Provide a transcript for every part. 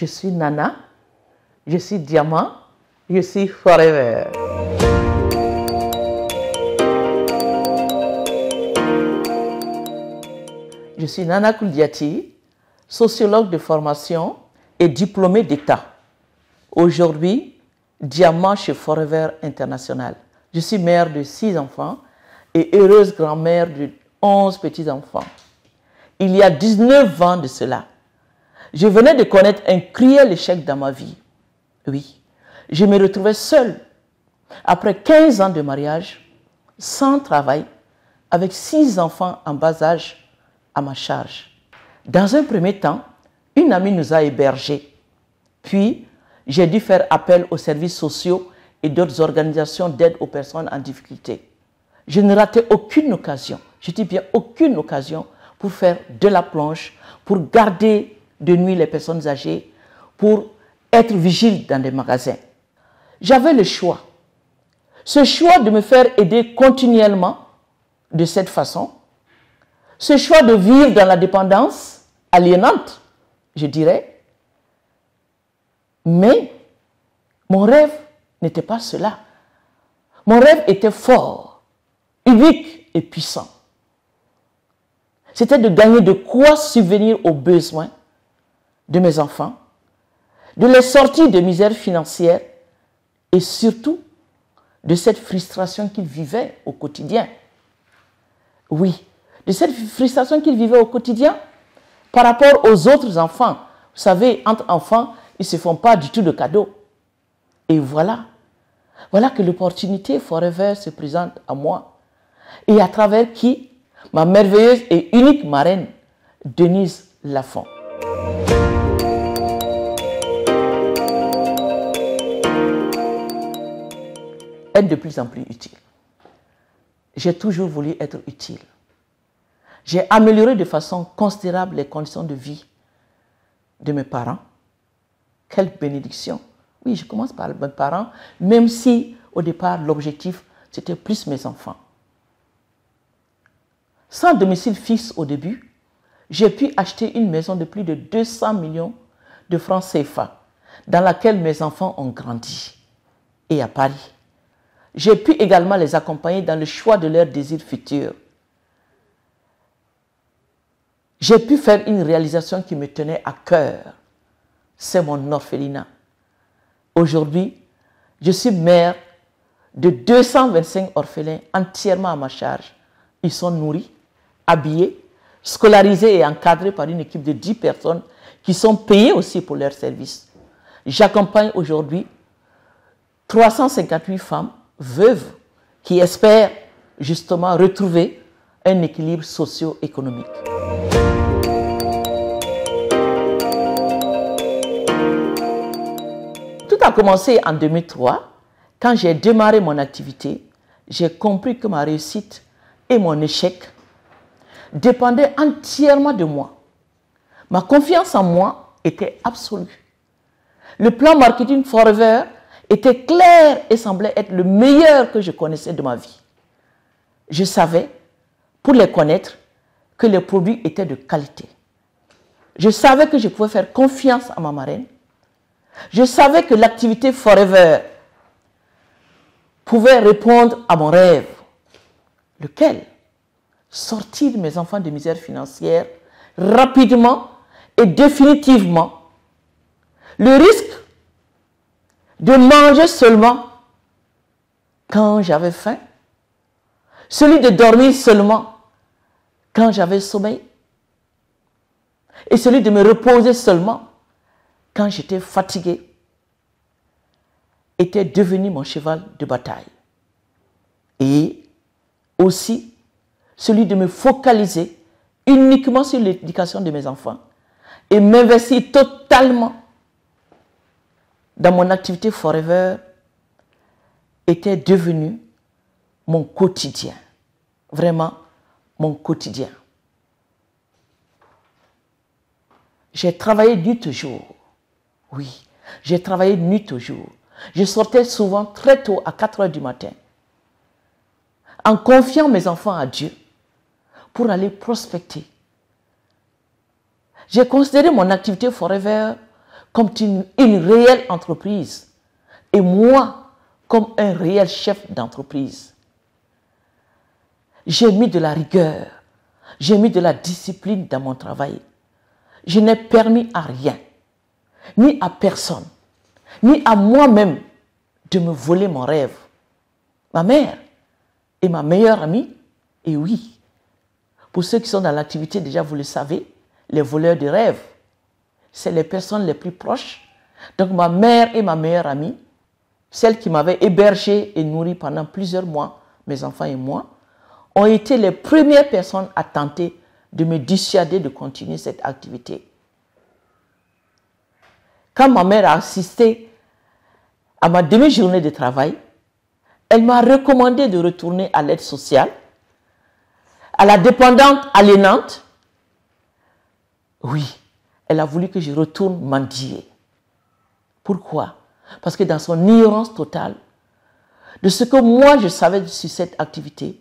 Je suis Nana, je suis Diamant, je suis Forever. Je suis Nana Kouliati, sociologue de formation et diplômée d'État. Aujourd'hui, Diamant chez Forever International. Je suis mère de six enfants et heureuse grand-mère de onze petits-enfants. Il y a 19 ans de cela, je venais de connaître un cruel échec dans ma vie. Oui, je me retrouvais seule après 15 ans de mariage, sans travail, avec six enfants en bas âge à ma charge. Dans un premier temps, une amie nous a hébergés. Puis, j'ai dû faire appel aux services sociaux et d'autres organisations d'aide aux personnes en difficulté. Je ne ratais aucune occasion, je dis bien aucune occasion, pour faire de la planche, pour garder de nuit les personnes âgées pour être vigile dans des magasins. J'avais le choix. Ce choix de me faire aider continuellement de cette façon, ce choix de vivre dans la dépendance aliénante, je dirais, mais mon rêve n'était pas cela. Mon rêve était fort, unique et puissant. C'était de gagner de quoi subvenir aux besoins de mes enfants, de les sortir de misère financière et surtout de cette frustration qu'ils vivaient au quotidien. Oui, de cette frustration qu'ils vivaient au quotidien par rapport aux autres enfants. Vous savez, entre enfants, ils ne se font pas du tout de cadeaux. Et voilà, voilà que l'opportunité Forever se présente à moi et à travers qui ma merveilleuse et unique marraine, Denise Lafont. de plus en plus utile. J'ai toujours voulu être utile. J'ai amélioré de façon considérable les conditions de vie de mes parents. Quelle bénédiction. Oui, je commence par mes parents, même si au départ l'objectif c'était plus mes enfants. Sans domicile fixe au début, j'ai pu acheter une maison de plus de 200 millions de francs CFA dans laquelle mes enfants ont grandi et à Paris. J'ai pu également les accompagner dans le choix de leurs désirs futurs. J'ai pu faire une réalisation qui me tenait à cœur. C'est mon orphelinat. Aujourd'hui, je suis mère de 225 orphelins entièrement à ma charge. Ils sont nourris, habillés, scolarisés et encadrés par une équipe de 10 personnes qui sont payées aussi pour leurs services. J'accompagne aujourd'hui 358 femmes veuves qui espère justement retrouver un équilibre socio-économique. Tout a commencé en 2003. Quand j'ai démarré mon activité, j'ai compris que ma réussite et mon échec dépendaient entièrement de moi. Ma confiance en moi était absolue. Le plan marketing Forever était clair et semblait être le meilleur que je connaissais de ma vie. Je savais, pour les connaître, que les produits étaient de qualité. Je savais que je pouvais faire confiance à ma marraine. Je savais que l'activité Forever pouvait répondre à mon rêve. Lequel Sortir mes enfants de misère financière rapidement et définitivement. Le risque de manger seulement quand j'avais faim, celui de dormir seulement quand j'avais sommeil, et celui de me reposer seulement quand j'étais fatigué, était devenu mon cheval de bataille. Et aussi celui de me focaliser uniquement sur l'éducation de mes enfants et m'investir totalement dans mon activité Forever était devenu mon quotidien. Vraiment, mon quotidien. J'ai travaillé nuit toujours. Oui, j'ai travaillé nuit toujours. Je sortais souvent très tôt à 4 heures du matin en confiant mes enfants à Dieu pour aller prospecter. J'ai considéré mon activité Forever comme une, réelle entreprise et moi comme un réel chef d'entreprise. J'ai mis de la rigueur, j'ai mis de la discipline dans mon travail. Je n'ai permis à rien, ni à personne, ni à moi-même de me voler mon rêve. Ma mère Et ma meilleure amie, et oui, pour ceux qui sont dans l'activité, déjà vous le savez, les voleurs de rêves c'est les personnes les plus proches. Donc ma mère et ma meilleure amie, celle qui m'avaient hébergée et nourri pendant plusieurs mois, mes enfants et moi, ont été les premières personnes à tenter de me dissuader de continuer cette activité. Quand ma mère a assisté à ma demi-journée de travail, elle m'a recommandé de retourner à l'aide sociale, à la dépendante aliénante. Oui, elle a voulu que je retourne mendier. Pourquoi Parce que dans son ignorance totale, de ce que moi je savais sur cette activité,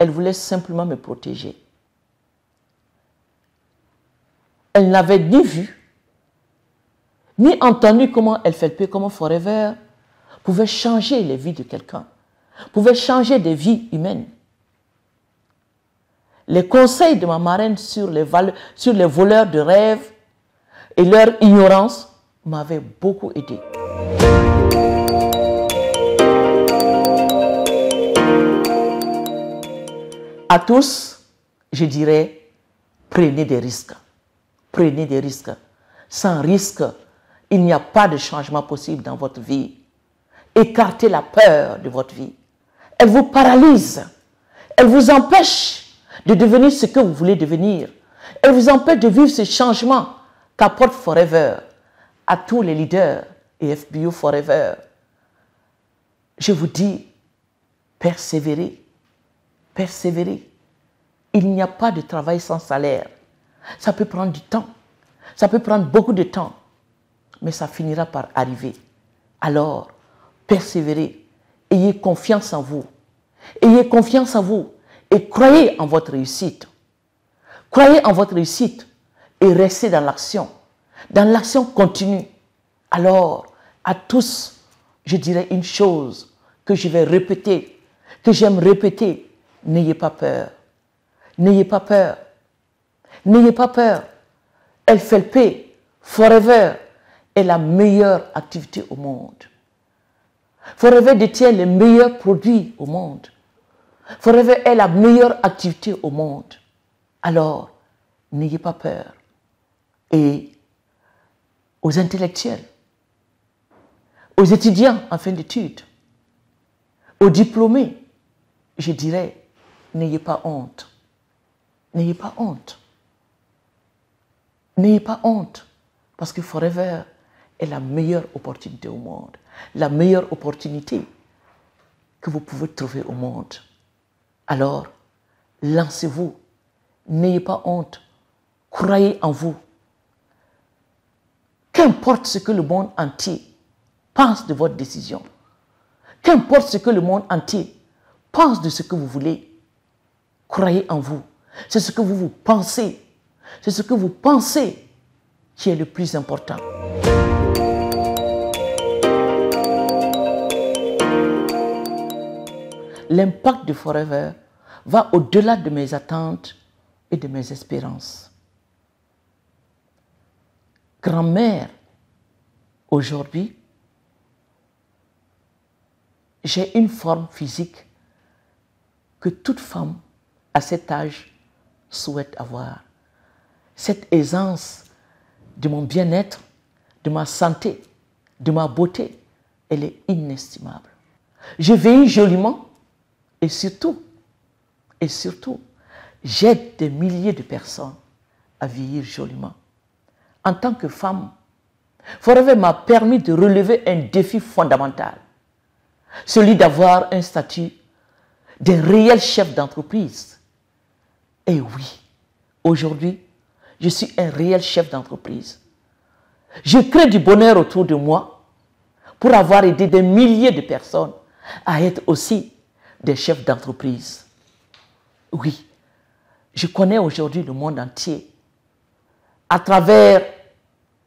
elle voulait simplement me protéger. Elle n'avait ni vu, ni entendu comment LFLP, comment Forever pouvait changer les vies de quelqu'un, pouvait changer des vies humaines. Les conseils de ma marraine sur les, sur les voleurs de rêves, et leur ignorance m'avait beaucoup aidé. À tous, je dirais, prenez des risques. Prenez des risques. Sans risque, il n'y a pas de changement possible dans votre vie. Écartez la peur de votre vie. Elle vous paralyse. Elle vous empêche de devenir ce que vous voulez devenir. Elle vous empêche de vivre ce changement porte forever à tous les leaders et FBO forever. Je vous dis, persévérez, persévérez. Il n'y a pas de travail sans salaire. Ça peut prendre du temps, ça peut prendre beaucoup de temps, mais ça finira par arriver. Alors, persévérez, ayez confiance en vous, ayez confiance en vous et croyez en votre réussite. Croyez en votre réussite et rester dans l'action, dans l'action continue. Alors, à tous, je dirais une chose que je vais répéter, que j'aime répéter. N'ayez pas peur. N'ayez pas peur. N'ayez pas peur. FLP, Forever, est la meilleure activité au monde. Forever détient les meilleurs produits au monde. Forever est la meilleure activité au monde. Alors, n'ayez pas peur et aux intellectuels, aux étudiants en fin d'études, aux diplômés. Je dirais, n'ayez pas honte. N'ayez pas honte. N'ayez pas honte. Parce que Forever est la meilleure opportunité au monde. La meilleure opportunité que vous pouvez trouver au monde. Alors, lancez-vous. N'ayez pas honte. Croyez en vous. Qu'importe ce que le monde entier pense de votre décision. Qu'importe ce que le monde entier pense de ce que vous voulez. Croyez en vous. C'est ce que vous, vous pensez. C'est ce que vous pensez qui est le plus important. L'impact de Forever va au-delà de mes attentes et de mes espérances grand-mère, aujourd'hui, j'ai une forme physique que toute femme à cet âge souhaite avoir. Cette aisance de mon bien-être, de ma santé, de ma beauté, elle est inestimable. Je vieillis joliment et surtout, et surtout, j'aide des milliers de personnes à vieillir joliment en tant que femme, Forever m'a permis de relever un défi fondamental, celui d'avoir un statut de réel chef d'entreprise. Et oui, aujourd'hui, je suis un réel chef d'entreprise. Je crée du bonheur autour de moi pour avoir aidé des milliers de personnes à être aussi des chefs d'entreprise. Oui, je connais aujourd'hui le monde entier à travers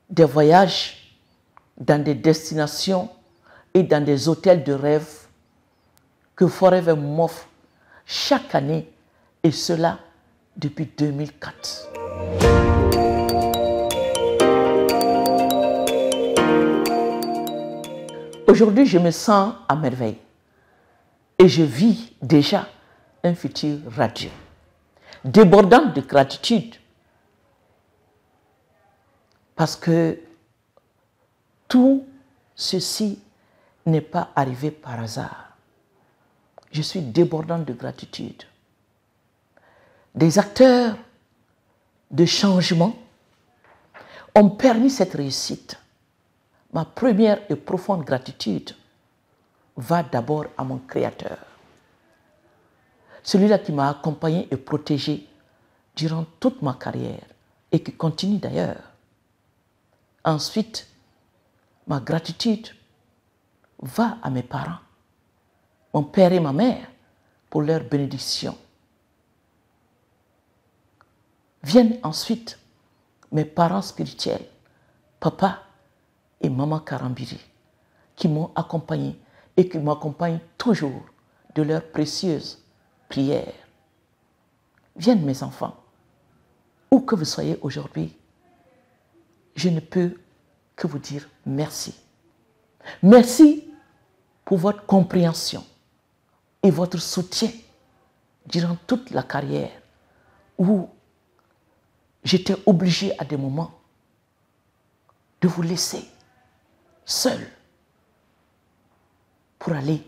des voyages dans des destinations et dans des hôtels de rêve que Forever m'offre chaque année, et cela depuis 2004. Aujourd'hui, je me sens à merveille et je vis déjà un futur radieux, débordant de gratitude parce que tout ceci n'est pas arrivé par hasard. Je suis débordante de gratitude. Des acteurs de changement ont permis cette réussite. Ma première et profonde gratitude va d'abord à mon Créateur, celui-là qui m'a accompagné et protégé durant toute ma carrière et qui continue d'ailleurs. Ensuite, ma gratitude va à mes parents, mon père et ma mère, pour leur bénédiction. Viennent ensuite mes parents spirituels, papa et maman Karambiri, qui m'ont accompagné et qui m'accompagnent toujours de leurs précieuses prières. Viennent mes enfants, où que vous soyez aujourd'hui, je ne peux que vous dire merci. Merci pour votre compréhension et votre soutien durant toute la carrière où j'étais obligé à des moments de vous laisser seul pour aller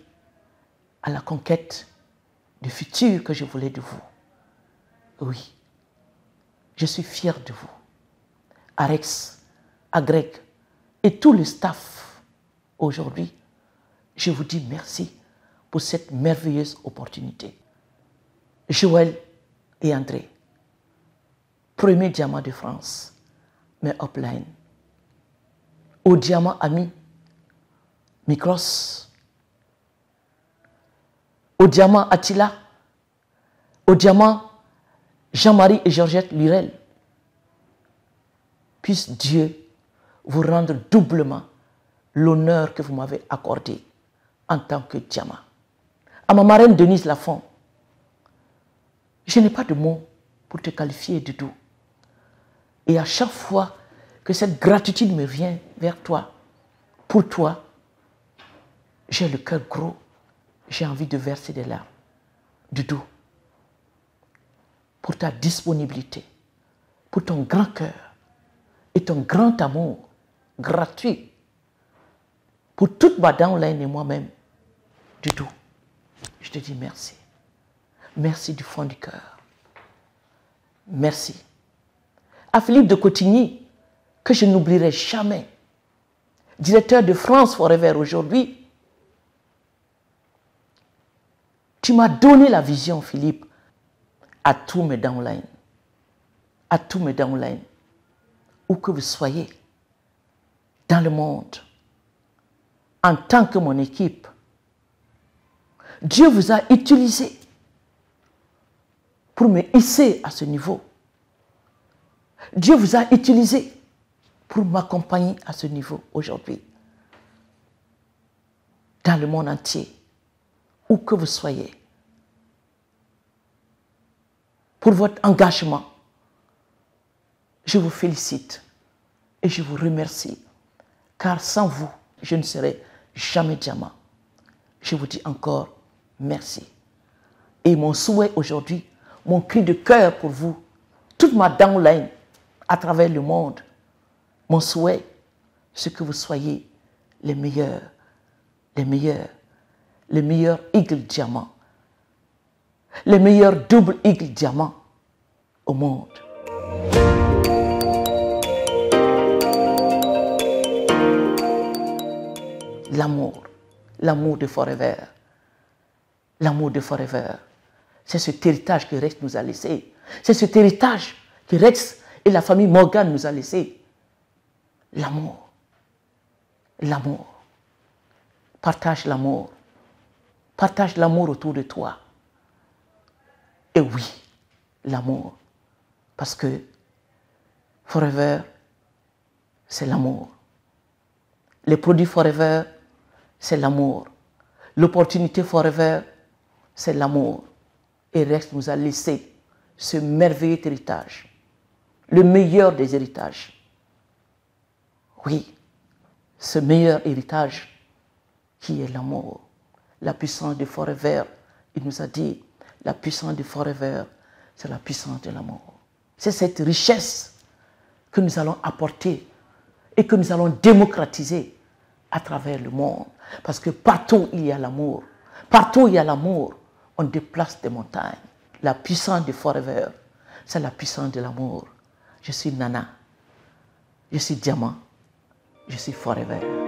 à la conquête du futur que je voulais de vous. Oui, je suis fier de vous. Arex, Greg et tout le staff aujourd'hui, je vous dis merci pour cette merveilleuse opportunité. Joël et André, premier diamant de France, mais upline. Au diamant ami, Micros. Au diamant Attila. Au diamant Jean-Marie et Georgette Lurel puisse Dieu vous rendre doublement l'honneur que vous m'avez accordé en tant que diamant. À ma marraine Denise Lafont, je n'ai pas de mots pour te qualifier de doux. Et à chaque fois que cette gratitude me vient vers toi, pour toi, j'ai le cœur gros, j'ai envie de verser des larmes, du doux, pour ta disponibilité, pour ton grand cœur, est un grand amour gratuit pour toute ma downline et moi-même du tout. Je te dis merci. Merci du fond du cœur. Merci. À Philippe de Cotigny, que je n'oublierai jamais, directeur de France Forever aujourd'hui, tu m'as donné la vision, Philippe, à tous mes downlines. À tous mes downlines où que vous soyez dans le monde, en tant que mon équipe, Dieu vous a utilisé pour me hisser à ce niveau. Dieu vous a utilisé pour m'accompagner à ce niveau aujourd'hui. Dans le monde entier, où que vous soyez, pour votre engagement, je vous félicite et je vous remercie, car sans vous, je ne serais jamais diamant. Je vous dis encore merci. Et mon souhait aujourd'hui, mon cri de cœur pour vous, toute ma downline à travers le monde, mon souhait, c'est que vous soyez les meilleurs, les meilleurs, les meilleurs Eagle diamants, les meilleurs double Eagle diamants au monde. l'amour, l'amour de Forever. L'amour de Forever. C'est ce héritage que Rex nous a laissé. C'est ce héritage que Rex et la famille Morgan nous a laissé. L'amour. L'amour. Partage l'amour. Partage l'amour autour de toi. Et oui, l'amour. Parce que Forever, c'est l'amour. Les produits Forever, c'est l'amour. L'opportunité forever, c'est l'amour. Et Reste nous a laissé ce merveilleux héritage, le meilleur des héritages. Oui, ce meilleur héritage qui est l'amour, la puissance de forever. Il nous a dit, la puissance de forever, c'est la puissance de l'amour. C'est cette richesse que nous allons apporter et que nous allons démocratiser à travers le monde. Parce que partout il y a l'amour. Partout il y a l'amour. On déplace des montagnes. La puissance de Forever, c'est la puissance de l'amour. Je suis Nana. Je suis Diamant. Je suis Forever.